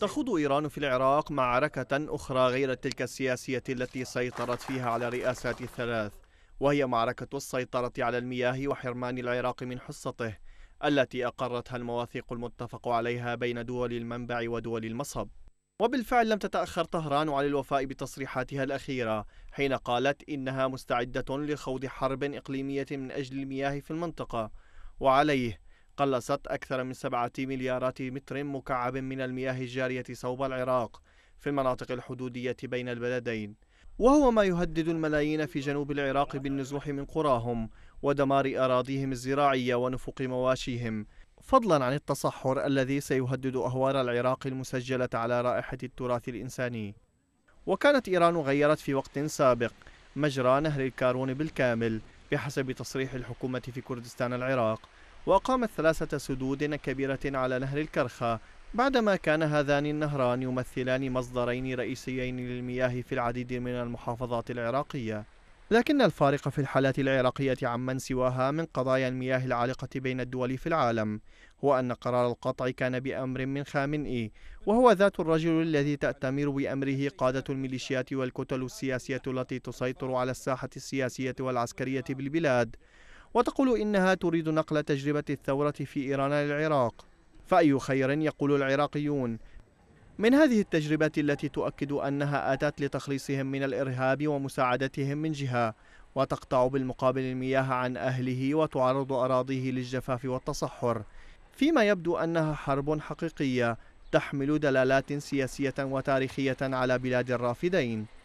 تخوض إيران في العراق معركة أخرى غير تلك السياسية التي سيطرت فيها على رئاسات الثلاث وهي معركة السيطرة على المياه وحرمان العراق من حصته التي أقرتها المواثيق المتفق عليها بين دول المنبع ودول المصب وبالفعل لم تتأخر طهران عن الوفاء بتصريحاتها الأخيرة حين قالت إنها مستعدة لخوض حرب إقليمية من أجل المياه في المنطقة وعليه قلصت أكثر من سبعة مليارات متر مكعب من المياه الجارية صوب العراق في المناطق الحدودية بين البلدين وهو ما يهدد الملايين في جنوب العراق بالنزوح من قراهم ودمار أراضيهم الزراعية ونفق مواشيهم فضلا عن التصحر الذي سيهدد أهوار العراق المسجلة على رائحة التراث الإنساني وكانت إيران غيرت في وقت سابق مجرى نهر الكارون بالكامل بحسب تصريح الحكومة في كردستان العراق وأقامت ثلاثة سدود كبيرة على نهر الكرخة بعدما كان هذان النهران يمثلان مصدرين رئيسيين للمياه في العديد من المحافظات العراقية لكن الفارق في الحالات العراقية عمن سواها من قضايا المياه العالقة بين الدول في العالم هو أن قرار القطع كان بأمر من خامنئي وهو ذات الرجل الذي تأتمر بأمره قادة الميليشيات والكتل السياسية التي تسيطر على الساحة السياسية والعسكرية بالبلاد وتقول إنها تريد نقل تجربة الثورة في إيران للعراق فأي خير يقول العراقيون من هذه التجربة التي تؤكد أنها أتت لتخليصهم من الإرهاب ومساعدتهم من جهة وتقطع بالمقابل المياه عن أهله وتعرض أراضيه للجفاف والتصحر فيما يبدو أنها حرب حقيقية تحمل دلالات سياسية وتاريخية على بلاد الرافدين